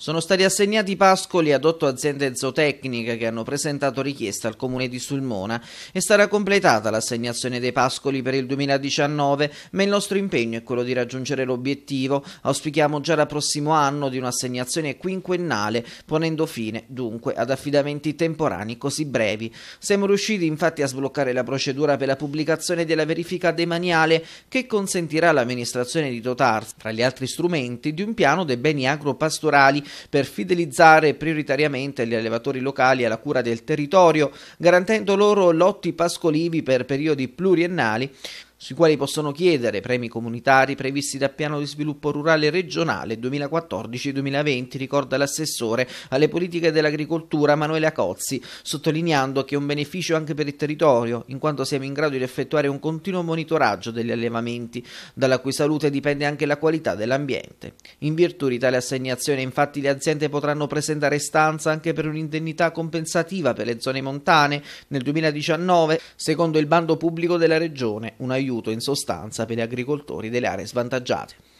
Sono stati assegnati pascoli ad otto aziende zootecniche che hanno presentato richiesta al comune di Sulmona e sarà completata l'assegnazione dei pascoli per il 2019, ma il nostro impegno è quello di raggiungere l'obiettivo. Auspichiamo già dal prossimo anno di un'assegnazione quinquennale, ponendo fine dunque ad affidamenti temporanei così brevi. Siamo riusciti infatti a sbloccare la procedura per la pubblicazione della verifica demaniale che consentirà all'amministrazione di dotarsi, tra gli altri strumenti, di un piano dei beni agropastorali per fidelizzare prioritariamente gli allevatori locali alla cura del territorio, garantendo loro lotti pascolivi per periodi pluriennali, sui quali possono chiedere premi comunitari previsti dal Piano di Sviluppo Rurale Regionale 2014-2020, ricorda l'assessore alle politiche dell'agricoltura Manuela Cozzi, sottolineando che è un beneficio anche per il territorio, in quanto siamo in grado di effettuare un continuo monitoraggio degli allevamenti, dalla cui salute dipende anche la qualità dell'ambiente. In virtù di tale assegnazione, infatti, le aziende potranno presentare stanza anche per un'indennità compensativa per le zone montane nel 2019, secondo il bando pubblico della Regione, un aiuto aiuto in sostanza per gli agricoltori delle aree svantaggiate.